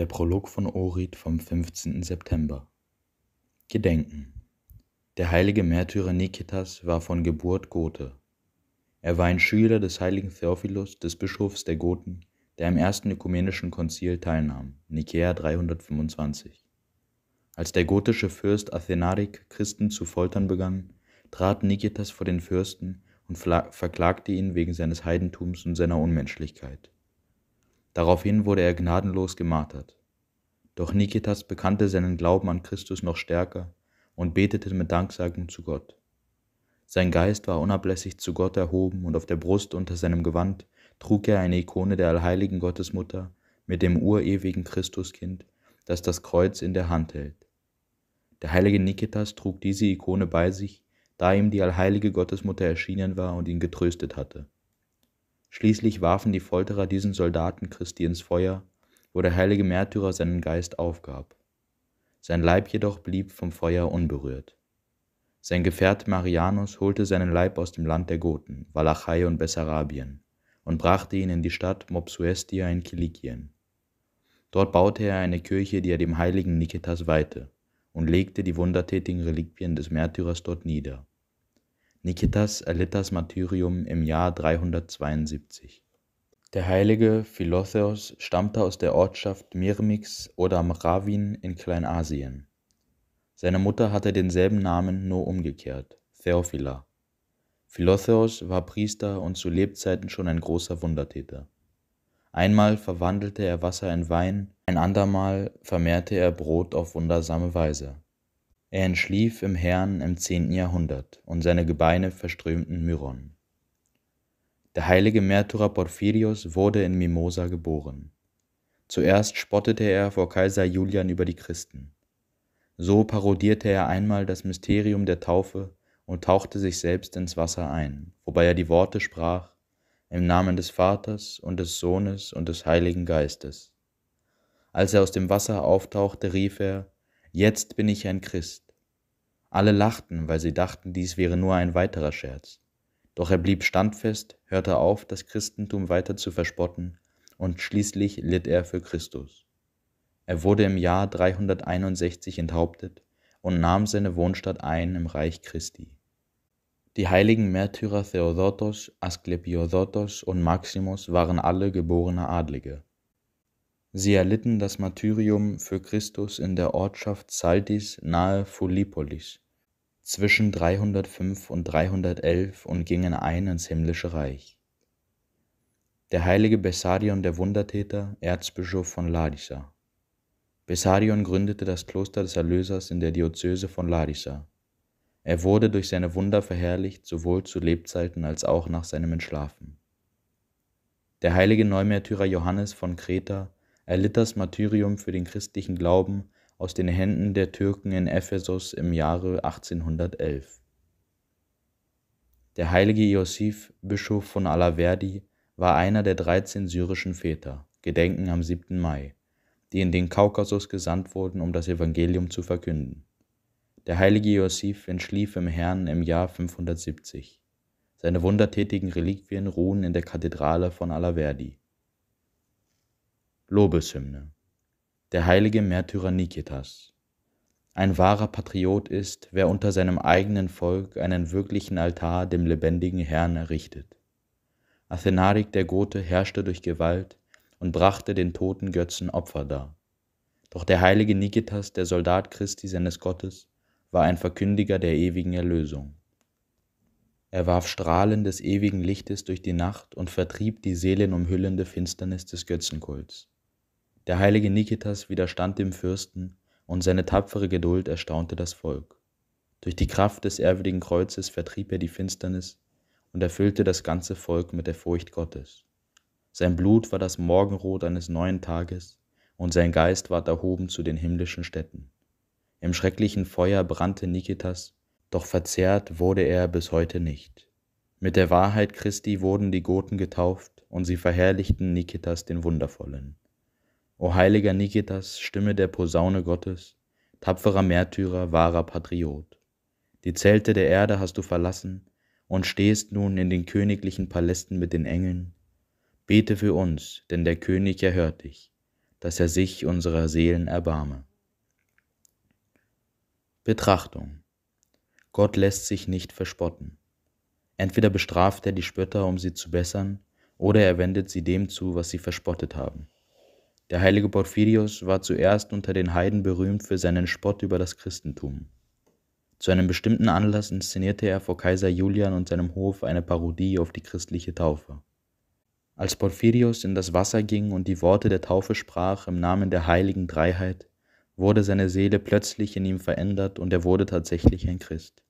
Der Prolog von Orit vom 15. September. Gedenken. Der heilige Märtyrer Nikitas war von Geburt Gothe. Er war ein Schüler des heiligen Theophilus, des Bischofs der Goten, der am ersten ökumenischen Konzil teilnahm, Nikea 325. Als der gotische Fürst Athenarik Christen zu foltern begann, trat Nikitas vor den Fürsten und verklagte ihn wegen seines Heidentums und seiner Unmenschlichkeit. Daraufhin wurde er gnadenlos gemartert. Doch Nikitas bekannte seinen Glauben an Christus noch stärker und betete mit Danksagung zu Gott. Sein Geist war unablässig zu Gott erhoben und auf der Brust unter seinem Gewand trug er eine Ikone der allheiligen Gottesmutter mit dem urewigen Christuskind, das das Kreuz in der Hand hält. Der heilige Nikitas trug diese Ikone bei sich, da ihm die allheilige Gottesmutter erschienen war und ihn getröstet hatte. Schließlich warfen die Folterer diesen Soldaten Christi ins Feuer, wo der heilige Märtyrer seinen Geist aufgab. Sein Leib jedoch blieb vom Feuer unberührt. Sein Gefährt Marianus holte seinen Leib aus dem Land der Goten, Walachei und Bessarabien, und brachte ihn in die Stadt Mopsuestia in Kilikien. Dort baute er eine Kirche, die er dem heiligen Niketas weihte, und legte die wundertätigen Reliquien des Märtyrers dort nieder. Nikitas erlitt das Martyrium im Jahr 372. Der heilige Philotheos stammte aus der Ortschaft Mirmix oder Mravin in Kleinasien. Seine Mutter hatte denselben Namen, nur umgekehrt, Theophila. Philotheos war Priester und zu Lebzeiten schon ein großer Wundertäter. Einmal verwandelte er Wasser in Wein, ein andermal vermehrte er Brot auf wundersame Weise. Er entschlief im Herrn im zehnten Jahrhundert und seine Gebeine verströmten Myron. Der heilige Märtyrer Porphyrios wurde in Mimosa geboren. Zuerst spottete er vor Kaiser Julian über die Christen. So parodierte er einmal das Mysterium der Taufe und tauchte sich selbst ins Wasser ein, wobei er die Worte sprach, im Namen des Vaters und des Sohnes und des Heiligen Geistes. Als er aus dem Wasser auftauchte, rief er, Jetzt bin ich ein Christ, alle lachten, weil sie dachten, dies wäre nur ein weiterer Scherz. Doch er blieb standfest, hörte auf, das Christentum weiter zu verspotten, und schließlich litt er für Christus. Er wurde im Jahr 361 enthauptet und nahm seine Wohnstadt ein im Reich Christi. Die heiligen Märtyrer Theodotos, Asklepiodotos und Maximus waren alle geborene Adlige. Sie erlitten das Martyrium für Christus in der Ortschaft Saldis nahe Philippolis zwischen 305 und 311 und gingen ein ins himmlische Reich. Der heilige Bessarion der Wundertäter, Erzbischof von Larisa. Bessarion gründete das Kloster des Erlösers in der Diözese von Larisa. Er wurde durch seine Wunder verherrlicht, sowohl zu Lebzeiten als auch nach seinem Entschlafen. Der heilige Neumärtyrer Johannes von Kreta erlitt das Martyrium für den christlichen Glauben aus den Händen der Türken in Ephesus im Jahre 1811. Der heilige Iosif, Bischof von Alaverdi, war einer der 13 syrischen Väter, gedenken am 7. Mai, die in den Kaukasus gesandt wurden, um das Evangelium zu verkünden. Der heilige Iosif entschlief im Herrn im Jahr 570. Seine wundertätigen Reliquien ruhen in der Kathedrale von Alaverdi. Lobeshymne. Der heilige Märtyrer Nikitas. Ein wahrer Patriot ist, wer unter seinem eigenen Volk einen wirklichen Altar dem lebendigen Herrn errichtet. Athenarik der Gote herrschte durch Gewalt und brachte den toten Götzen Opfer dar. Doch der heilige Nikitas, der Soldat Christi seines Gottes, war ein Verkündiger der ewigen Erlösung. Er warf Strahlen des ewigen Lichtes durch die Nacht und vertrieb die seelenumhüllende Finsternis des Götzenkults. Der heilige Nikitas widerstand dem Fürsten, und seine tapfere Geduld erstaunte das Volk. Durch die Kraft des ehrwürdigen Kreuzes vertrieb er die Finsternis und erfüllte das ganze Volk mit der Furcht Gottes. Sein Blut war das Morgenrot eines neuen Tages, und sein Geist ward erhoben zu den himmlischen Städten. Im schrecklichen Feuer brannte Nikitas, doch verzehrt wurde er bis heute nicht. Mit der Wahrheit Christi wurden die Goten getauft, und sie verherrlichten Nikitas den Wundervollen. O heiliger Nikitas, Stimme der Posaune Gottes, tapferer Märtyrer, wahrer Patriot. Die Zelte der Erde hast du verlassen und stehst nun in den königlichen Palästen mit den Engeln. Bete für uns, denn der König erhört dich, dass er sich unserer Seelen erbarme. Betrachtung. Gott lässt sich nicht verspotten. Entweder bestraft er die Spötter, um sie zu bessern, oder er wendet sie dem zu, was sie verspottet haben. Der heilige Porphyrios war zuerst unter den Heiden berühmt für seinen Spott über das Christentum. Zu einem bestimmten Anlass inszenierte er vor Kaiser Julian und seinem Hof eine Parodie auf die christliche Taufe. Als Porphyrios in das Wasser ging und die Worte der Taufe sprach im Namen der heiligen Dreiheit, wurde seine Seele plötzlich in ihm verändert und er wurde tatsächlich ein Christ.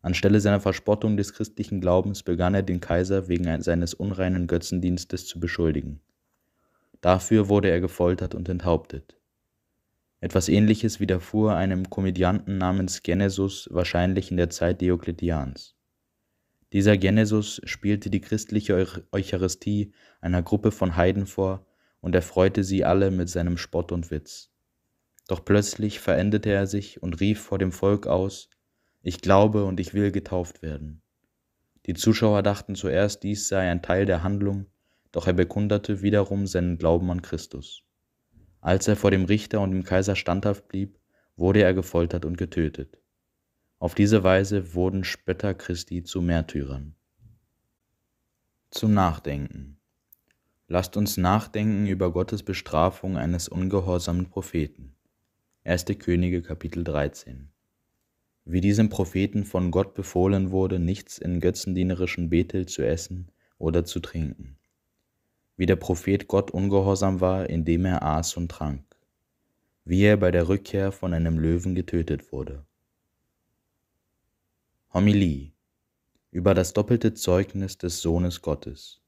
Anstelle seiner Verspottung des christlichen Glaubens begann er den Kaiser wegen seines unreinen Götzendienstes zu beschuldigen. Dafür wurde er gefoltert und enthauptet. Etwas ähnliches widerfuhr einem Komödianten namens Genesus wahrscheinlich in der Zeit Diokletians. Dieser Genesus spielte die christliche Eucharistie einer Gruppe von Heiden vor und erfreute sie alle mit seinem Spott und Witz. Doch plötzlich veränderte er sich und rief vor dem Volk aus Ich glaube und ich will getauft werden. Die Zuschauer dachten zuerst, dies sei ein Teil der Handlung, doch er bekundete wiederum seinen Glauben an Christus. Als er vor dem Richter und dem Kaiser standhaft blieb, wurde er gefoltert und getötet. Auf diese Weise wurden Spötter Christi zu Märtyrern. Zum Nachdenken. Lasst uns nachdenken über Gottes Bestrafung eines ungehorsamen Propheten. 1. Könige Kapitel 13. Wie diesem Propheten von Gott befohlen wurde, nichts in götzendienerischen Bethel zu essen oder zu trinken wie der Prophet Gott ungehorsam war, indem er aß und trank, wie er bei der Rückkehr von einem Löwen getötet wurde. Homilie über das doppelte Zeugnis des Sohnes Gottes.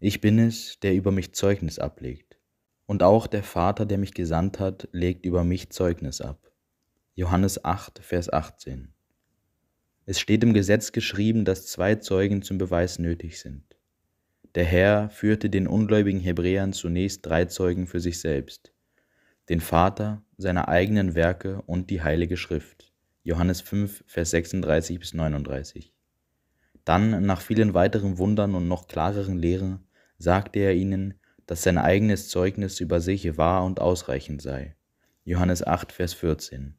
Ich bin es, der über mich Zeugnis ablegt, und auch der Vater, der mich gesandt hat, legt über mich Zeugnis ab. Johannes 8, Vers 18. Es steht im Gesetz geschrieben, dass zwei Zeugen zum Beweis nötig sind. Der Herr führte den ungläubigen Hebräern zunächst drei Zeugen für sich selbst, den Vater, seine eigenen Werke und die Heilige Schrift. Johannes 5, Vers 36 bis 39. Dann, nach vielen weiteren Wundern und noch klareren Lehren, sagte er ihnen, dass sein eigenes Zeugnis über sich wahr und ausreichend sei. Johannes 8, Vers 14.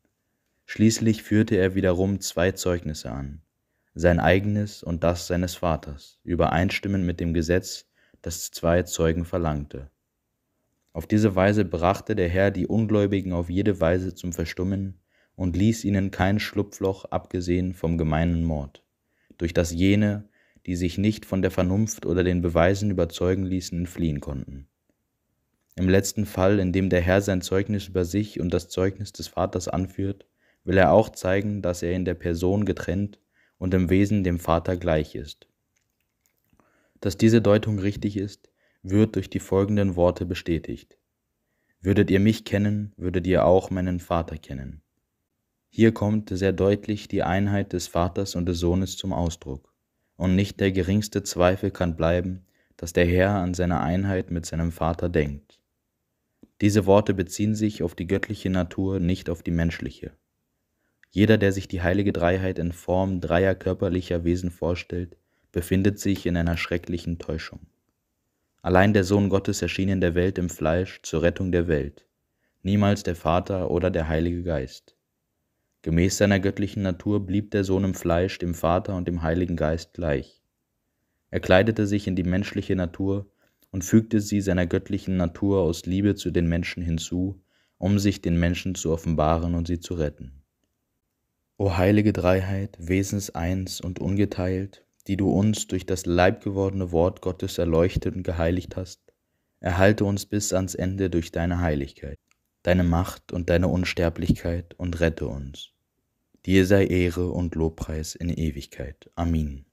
Schließlich führte er wiederum zwei Zeugnisse an, sein eigenes und das seines Vaters, übereinstimmend mit dem Gesetz, das zwei Zeugen verlangte. Auf diese Weise brachte der Herr die Ungläubigen auf jede Weise zum Verstummen und ließ ihnen kein Schlupfloch abgesehen vom gemeinen Mord, durch das jene, die sich nicht von der Vernunft oder den Beweisen überzeugen ließen, entfliehen konnten. Im letzten Fall, in dem der Herr sein Zeugnis über sich und das Zeugnis des Vaters anführt, will er auch zeigen, dass er in der Person getrennt und im Wesen dem Vater gleich ist. Dass diese Deutung richtig ist, wird durch die folgenden Worte bestätigt. Würdet ihr mich kennen, würdet ihr auch meinen Vater kennen. Hier kommt sehr deutlich die Einheit des Vaters und des Sohnes zum Ausdruck, und nicht der geringste Zweifel kann bleiben, dass der Herr an seine Einheit mit seinem Vater denkt. Diese Worte beziehen sich auf die göttliche Natur, nicht auf die menschliche. Jeder, der sich die heilige Dreiheit in Form dreier körperlicher Wesen vorstellt, befindet sich in einer schrecklichen Täuschung. Allein der Sohn Gottes erschien in der Welt im Fleisch zur Rettung der Welt, niemals der Vater oder der Heilige Geist. Gemäß seiner göttlichen Natur blieb der Sohn im Fleisch dem Vater und dem Heiligen Geist gleich. Er kleidete sich in die menschliche Natur und fügte sie seiner göttlichen Natur aus Liebe zu den Menschen hinzu, um sich den Menschen zu offenbaren und sie zu retten. O heilige Dreiheit, Wesenseins und ungeteilt, die du uns durch das leibgewordene Wort Gottes erleuchtet und geheiligt hast, erhalte uns bis ans Ende durch deine Heiligkeit, deine Macht und deine Unsterblichkeit und rette uns. Dir sei Ehre und Lobpreis in Ewigkeit. Amen.